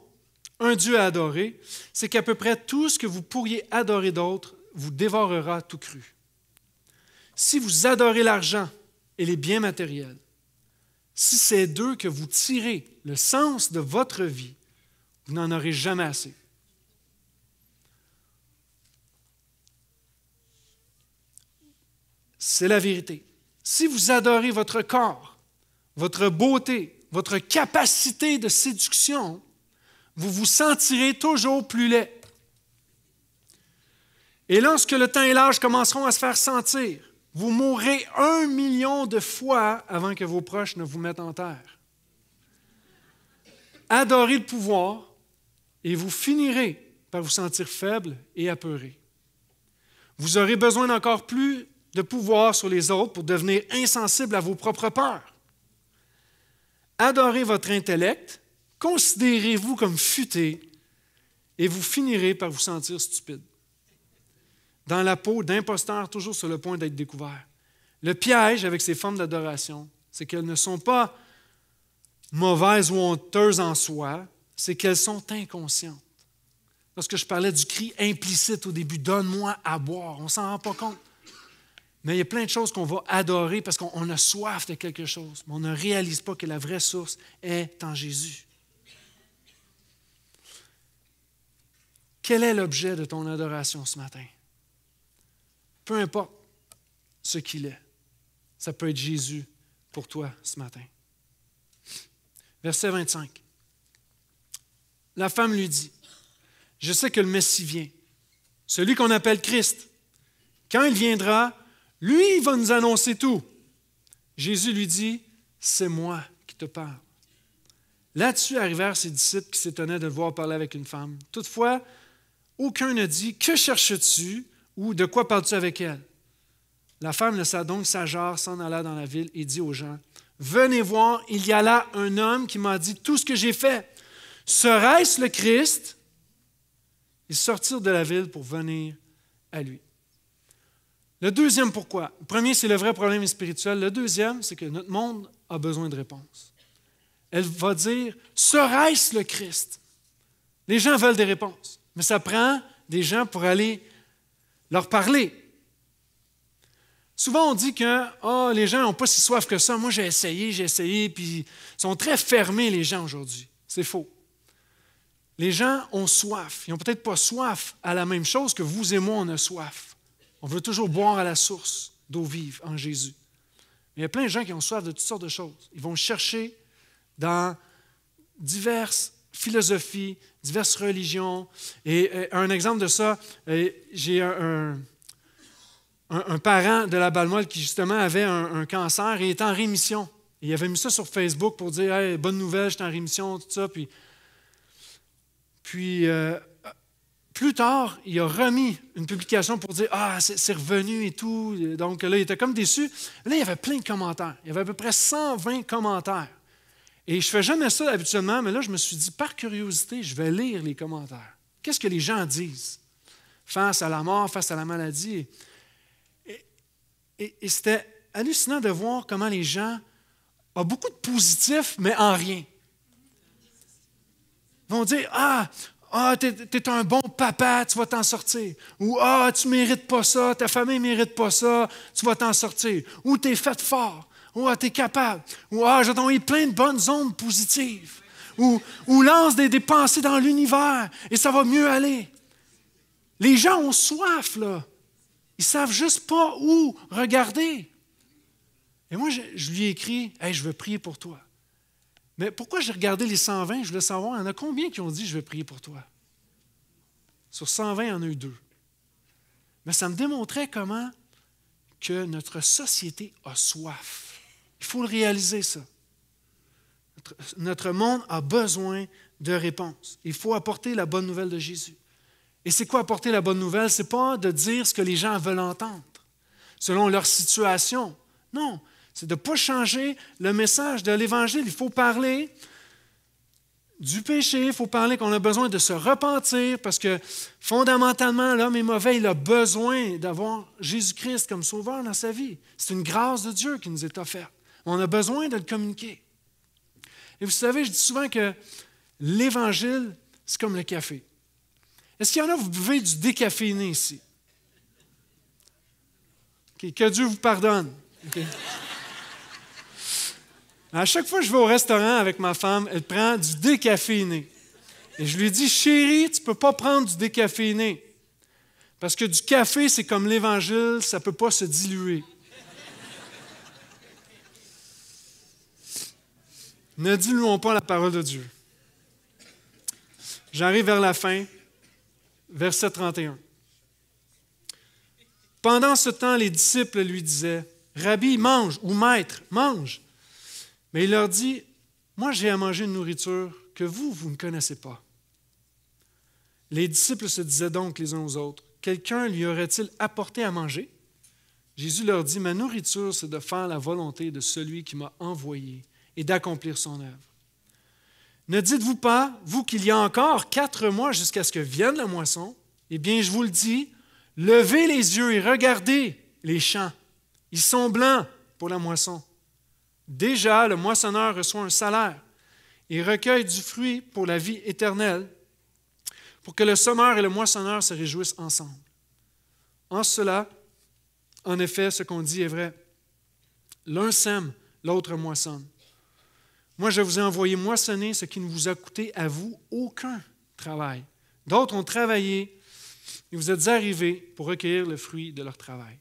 A: un Dieu à adorer, c'est qu'à peu près tout ce que vous pourriez adorer d'autre vous dévorera tout cru. Si vous adorez l'argent et les biens matériels, si c'est d'eux que vous tirez le sens de votre vie, vous n'en aurez jamais assez. C'est la vérité. Si vous adorez votre corps, votre beauté, votre capacité de séduction, vous vous sentirez toujours plus laid. Et lorsque le temps et l'âge commenceront à se faire sentir, vous mourrez un million de fois avant que vos proches ne vous mettent en terre. Adorez le pouvoir et vous finirez par vous sentir faible et apeuré. Vous aurez besoin d'encore plus de pouvoir sur les autres pour devenir insensible à vos propres peurs. Adorez votre intellect, considérez-vous comme futé et vous finirez par vous sentir stupide. Dans la peau d'imposteur toujours sur le point d'être découvert. Le piège avec ces formes d'adoration, c'est qu'elles ne sont pas mauvaises ou honteuses en soi, c'est qu'elles sont inconscientes. Lorsque je parlais du cri implicite au début, donne-moi à boire, on s'en rend pas compte. Mais il y a plein de choses qu'on va adorer parce qu'on a soif de quelque chose, mais on ne réalise pas que la vraie source est en Jésus. Quel est l'objet de ton adoration ce matin? Peu importe ce qu'il est, ça peut être Jésus pour toi ce matin. Verset 25. La femme lui dit, Je sais que le Messie vient, celui qu'on appelle Christ. Quand il viendra, lui, il va nous annoncer tout. Jésus lui dit, c'est moi qui te parle. Là-dessus arrivèrent ses disciples qui s'étonnaient de le voir parler avec une femme. Toutefois, aucun ne dit, que cherches-tu ou de quoi parles-tu avec elle? La femme laissa donc sa jarre, s'en alla dans la ville et dit aux gens, Venez voir, il y a là un homme qui m'a dit tout ce que j'ai fait. Serait-ce le Christ? Ils sortirent de la ville pour venir à lui. Le deuxième pourquoi, le premier c'est le vrai problème spirituel, le deuxième c'est que notre monde a besoin de réponses. Elle va dire, serait-ce le Christ? Les gens veulent des réponses, mais ça prend des gens pour aller leur parler. Souvent, on dit que oh, les gens n'ont pas si soif que ça. Moi, j'ai essayé, j'ai essayé, puis ils sont très fermés, les gens, aujourd'hui. C'est faux. Les gens ont soif. Ils n'ont peut-être pas soif à la même chose que vous et moi, on a soif. On veut toujours boire à la source d'eau vive en Jésus. Mais il y a plein de gens qui ont soif de toutes sortes de choses. Ils vont chercher dans diverses philosophies, diverses religions. Et, euh, un exemple de ça, euh, j'ai un, un, parent de la molle qui justement avait un, cancer et était en rémission. il avait mis ça sur Facebook pour dire bonne nouvelle, j'étais en rémission, tout ça. Puis, puis euh, plus tard, il a remis une publication pour dire Ah, c'est revenu et tout. Donc là, il était comme déçu. Là, il y avait plein de commentaires. Il y avait à peu près 120 commentaires. Et je ne fais jamais ça habituellement, mais là, je me suis dit, par curiosité, je vais lire les commentaires. Qu'est-ce que les gens disent face à la mort, face à la maladie? Et, c'était hallucinant de voir comment les gens ont beaucoup de positifs, mais en rien. vont dire, ah, ah, t'es es un bon papa, tu vas t'en sortir. Ou Ah, tu mérites pas ça, ta famille mérite pas ça, tu vas t'en sortir. Ou T'es fait fort. Ou Ah, t'es capable. Ou Ah, j'ai plein de bonnes ondes positives. Ou, ou lance des, des pensées dans l'univers et ça va mieux aller. Les gens ont soif, là. Ils savent juste pas où regarder. Et moi, je, lui ai écrit Hey, je veux prier pour toi. Mais pourquoi j'ai regardé les 120? Je voulais savoir, il y en a combien qui ont dit Je vais prier pour toi? Sur 120, il y en a eu deux. Mais ça me démontrait comment que notre société a soif. Il faut le réaliser, ça. Notre, notre monde a besoin de réponses. Il faut apporter la bonne nouvelle de Jésus. Et c'est quoi apporter la bonne nouvelle? Ce n'est pas de dire ce que les gens veulent entendre, selon leur situation. Non, c'est de ne pas changer le message de l'Évangile. Il faut parler du péché, il faut parler qu'on a besoin de se repentir parce que fondamentalement, l'homme est mauvais, il a besoin d'avoir Jésus-Christ comme sauveur dans sa vie. C'est une grâce de Dieu qui nous est offerte. On a besoin de le communiquer. Et vous savez, je dis souvent que l'Évangile, c'est comme le café. Est-ce qu'il y en a, vous buvez du décaféiné ici? que Dieu vous pardonne. À chaque fois que je vais au restaurant avec ma femme, elle prend du décaféiné. Et je lui dis, chérie, tu ne peux pas prendre du décaféiné. Parce que du café, c'est comme l'Évangile, ça ne peut pas se diluer. ne diluons pas la parole de Dieu. J'arrive vers la fin, verset 31. Pendant ce temps, les disciples lui disaient, Rabbi, mange, ou Maître, mange. Mais il leur dit, moi j'ai à manger une nourriture que vous, vous ne connaissez pas. Les disciples se disaient donc les uns aux autres, quelqu'un lui aurait-il apporté à manger Jésus leur dit, ma nourriture, c'est de faire la volonté de celui qui m'a envoyé et d'accomplir son œuvre. Ne dites-vous pas, vous, qu'il y a encore quatre mois jusqu'à ce que vienne la moisson Eh bien, je vous le dis, levez les yeux et regardez les champs. Ils sont blancs pour la moisson. Déjà, le moissonneur reçoit un salaire. et recueille du fruit pour la vie éternelle, pour que le sommeur et le moissonneur se réjouissent ensemble. En cela, en effet, ce qu'on dit est vrai. L'un sème, l'autre moissonne. Moi, je vous ai envoyé moissonner ce qui ne vous a coûté à vous aucun travail. D'autres ont travaillé et vous êtes arrivés pour recueillir le fruit de leur travail.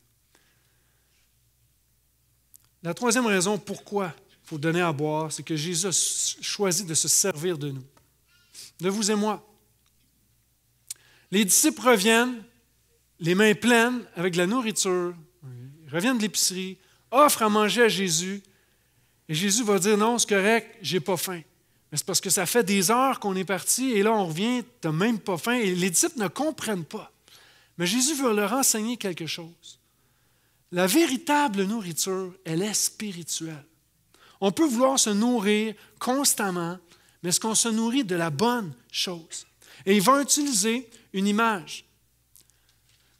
A: La troisième raison pourquoi il faut donner à boire, c'est que Jésus a choisi de se servir de nous, de vous et moi. Les disciples reviennent, les mains pleines avec de la nourriture, reviennent de l'épicerie, offrent à manger à Jésus, et Jésus va dire non, c'est correct, j'ai pas faim. Mais c'est parce que ça fait des heures qu'on est parti et là on revient, tu n'as même pas faim. Et les disciples ne comprennent pas. Mais Jésus veut leur enseigner quelque chose. La véritable nourriture, elle est spirituelle. On peut vouloir se nourrir constamment, mais est-ce qu'on se nourrit de la bonne chose? Et il va utiliser une image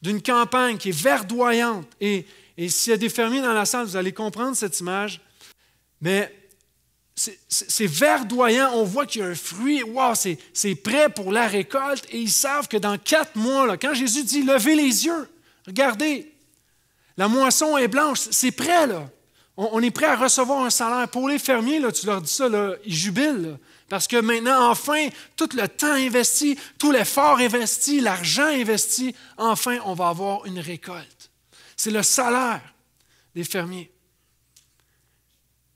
A: d'une campagne qui est verdoyante. Et, et s'il y a des fermiers dans la salle, vous allez comprendre cette image. Mais c'est verdoyant, on voit qu'il y a un fruit, wow, c'est prêt pour la récolte, et ils savent que dans quatre mois, là, quand Jésus dit, levez les yeux, regardez, la moisson est blanche, c'est prêt, là. On, est prêt à recevoir un salaire. Pour les fermiers, là, tu leur dis ça, là, ils jubilent. parce que maintenant, enfin, tout le temps investi, tout l'effort investi, l'argent investi, enfin, on va avoir une récolte. C'est le salaire des fermiers.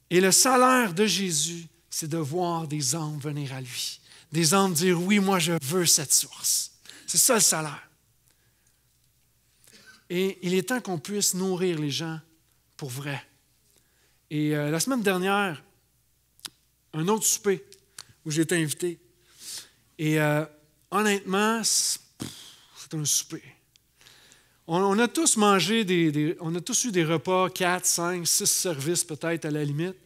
A: Et le salaire de Jésus, c'est de voir des hommes venir à lui. Des hommes dire, oui, moi je veux cette source. C'est ça le salaire. Et il est temps qu'on puisse nourrir les gens pour vrai. Et euh, la semaine dernière, un autre souper où j'ai été invité. Et euh, honnêtement, c'est un souper. On, a tous mangé des, On a tous eu des repas, 4, 5, 6 services peut-être à la limite.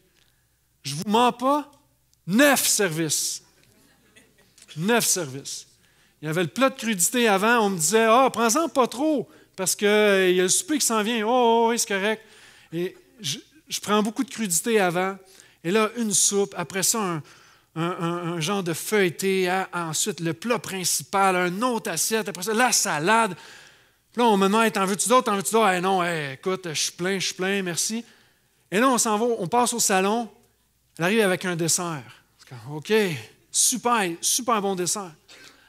A: Je vous mens pas, 9 services. 9 services. Il y avait le plat de crudité avant, on me disait Ah, oh, prends-en pas trop parce qu'il euh, y a le souper qui s'en vient. Oh, oui, oh, oh, c'est correct. Et je, prends beaucoup de crudité avant. Et là, une soupe. Après ça, un, genre de feuilleté. Ensuite, le plat principal, un autre assiette. Après ça, la salade. Là, on me demande T'en veux-tu d'autre? T'en veux-tu d'autre? »« Non, écoute, je suis plein, je suis plein, merci. Et là, on s'en va, on passe au salon. Elle arrive avec un dessert. OK, super, super bon dessert.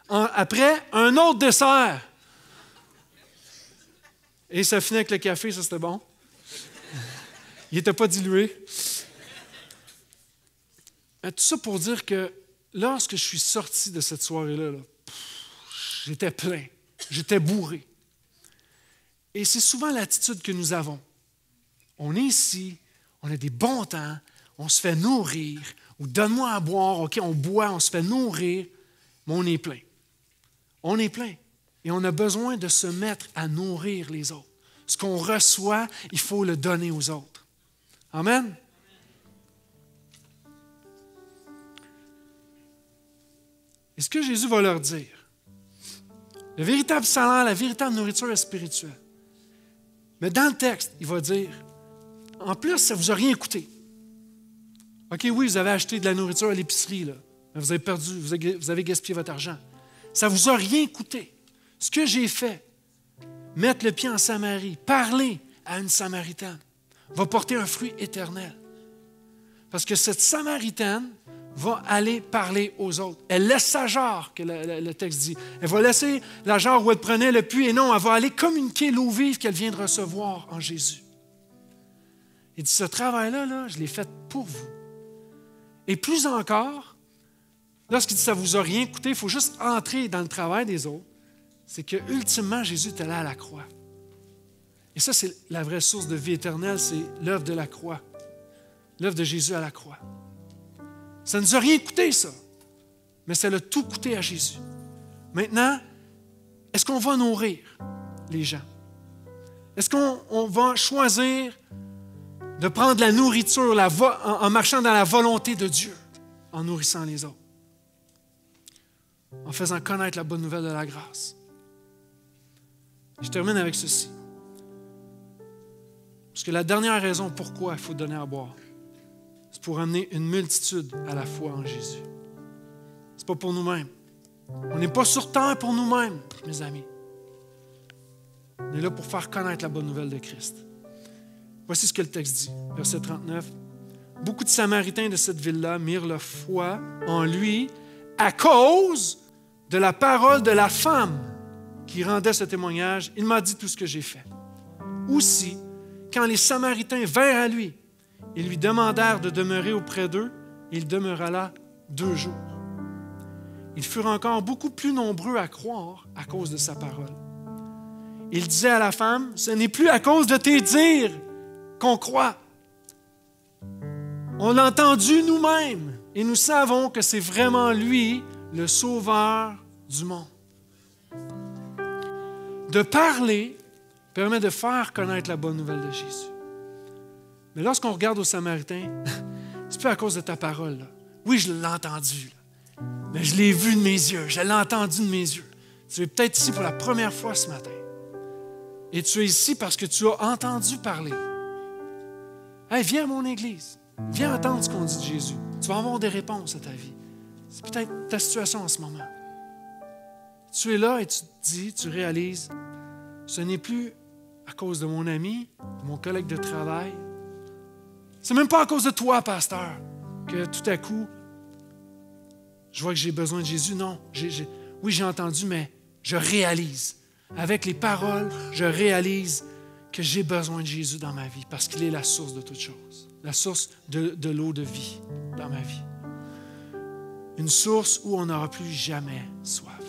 A: après, un autre dessert. Et ça finit avec le café, ça c'était bon. Il n'était pas dilué. tout ça pour dire que lorsque je suis sorti de cette soirée-là, j'étais plein, j'étais bourré. Et c'est souvent l'attitude que nous avons. On est ici, on a des bons temps, on se fait nourrir, ou donne-moi à boire, OK, on boit, on se fait nourrir, mais on est plein. On est plein. Et on a besoin de se mettre à nourrir les autres. Ce qu'on reçoit, il faut le donner aux autres. Amen. Et ce que Jésus va leur dire, le véritable salaire, la véritable nourriture est spirituelle. Mais dans le texte, il va dire, en plus, ça ne vous a rien coûté. OK, oui, vous avez acheté de la nourriture à l'épicerie, là, mais vous avez perdu, vous avez, vous avez gaspillé votre argent. Ça ne vous a rien coûté ce que j'ai fait, mettre le pied en Samarie, parler à une Samaritaine, va porter un fruit éternel. Parce que cette Samaritaine va aller parler aux autres. Elle laisse sa jarre, que le, texte dit. Elle va laisser la jarre où elle prenait le puits et non, elle va aller communiquer l'eau vive qu'elle vient de recevoir en Jésus. Il dit, ce travail-là, là, je l'ai fait pour vous. Et plus encore, lorsqu'il dit, ça ne vous a rien coûté, il faut juste entrer dans le travail des autres c'est que ultimement Jésus est allé à la croix. Et ça, c'est la vraie source de vie éternelle, c'est l'œuvre de la croix, l'œuvre de Jésus à la croix. Ça ne nous a rien coûté, ça, mais ça l'a tout coûté à Jésus. Maintenant, est-ce qu'on va nourrir les gens? Est-ce qu'on va choisir de prendre la nourriture en marchant dans la volonté de Dieu, en nourrissant les autres, en faisant connaître la bonne nouvelle de la grâce? Je termine avec ceci. Parce que la dernière raison pourquoi il faut donner à boire, c'est pour amener une multitude à la foi en Jésus. Ce n'est pas pour nous-mêmes. On n'est pas sur terre pour nous-mêmes, mes amis. On est là pour faire connaître la bonne nouvelle de Christ. Voici ce que le texte dit, verset 39. Beaucoup de Samaritains de cette ville-là mirent leur foi en lui à cause de la parole de la femme qui rendait ce témoignage, il m'a dit tout ce que j'ai fait. Aussi, quand les Samaritains vinrent à lui et lui demandèrent de demeurer auprès d'eux, il demeura là deux jours. Ils furent encore beaucoup plus nombreux à croire à cause de sa parole. Il disait à la femme, ce n'est plus à cause de tes dires qu'on croit. On l'a entendu nous-mêmes et nous savons que c'est vraiment lui le sauveur du monde de parler permet de faire connaître la bonne nouvelle de Jésus. Mais lorsqu'on regarde au Samaritain, c'est pas à cause de ta parole. Oui, je l'ai entendu, mais je l'ai vu de mes yeux, je l'ai entendu de mes yeux. Tu es peut-être ici pour la première fois ce matin. Et tu es ici parce que tu as entendu parler. viens à mon église. Viens entendre ce qu'on dit de Jésus. Tu vas avoir des réponses à ta vie. C'est peut-être ta situation en ce moment tu es là et tu te dis, tu réalises, ce n'est plus à cause de mon ami, de mon collègue de travail. C'est même pas à cause de toi, pasteur, que tout à coup, je vois que j'ai besoin de Jésus. Non, oui, j'ai entendu, mais je réalise. Avec les paroles, je réalise que j'ai besoin de Jésus dans ma vie parce qu'il est la source de toute chose. la source de l'eau de vie dans ma vie. Une source où on n'aura plus jamais soif.